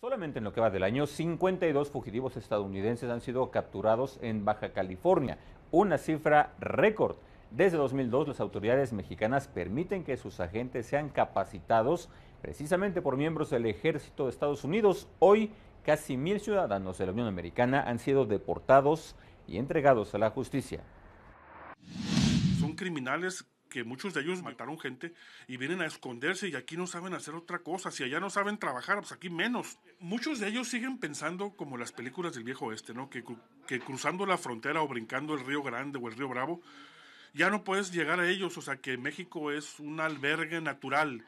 Solamente en lo que va del año, 52 fugitivos estadounidenses han sido capturados en Baja California, una cifra récord. Desde 2002, las autoridades mexicanas permiten que sus agentes sean capacitados precisamente por miembros del ejército de Estados Unidos. Hoy, casi mil ciudadanos de la Unión Americana han sido deportados y entregados a la justicia. Son criminales que muchos de ellos mataron gente y vienen a esconderse y aquí no saben hacer otra cosa. Si allá no saben trabajar, pues aquí menos. Muchos de ellos siguen pensando como las películas del viejo oeste, ¿no? Que, que cruzando la frontera o brincando el río Grande o el río Bravo, ya no puedes llegar a ellos. O sea, que México es un albergue natural